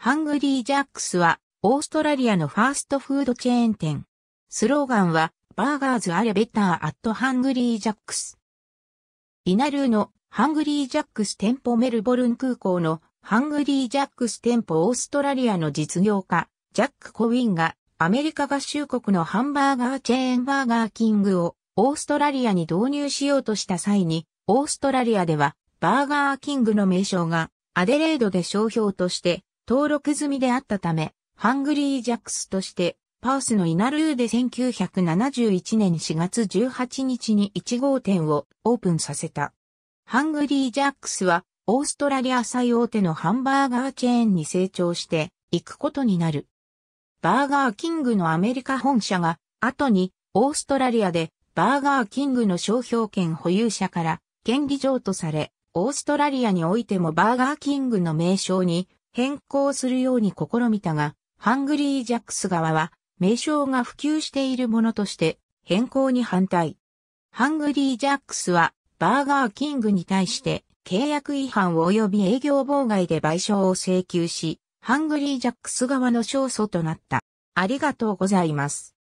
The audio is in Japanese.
ハングリージャックスは、オーストラリアのファーストフードチェーン店。スローガンは、バーガーズアレベターアットハングリージャックス。イナルーのハングリージャックス店舗メルボルン空港のハングリージャックス店舗オーストラリアの実業家、ジャック・コウィンが、アメリカ合衆国のハンバーガーチェーンバーガーキングをオーストラリアに導入しようとした際に、オーストラリアではバーガーキングの名称がアデレードで商標として登録済みであったため、ハングリージャックスとして、パースのイナルーで1971年4月18日に1号店をオープンさせた。ハングリージャックスは、オーストラリア最大手のハンバーガーチェーンに成長して行くことになる。バーガーキングのアメリカ本社が、後にオーストラリアでバーガーキングの商標権保有者から権利譲渡され、オーストラリアにおいてもバーガーキングの名称に変更するように試みたが、ハングリージャックス側は、名称が普及しているものとして、変更に反対。ハングリージャックスは、バーガーキングに対して、契約違反及び営業妨害で賠償を請求し、ハングリージャックス側の勝訴となった。ありがとうございます。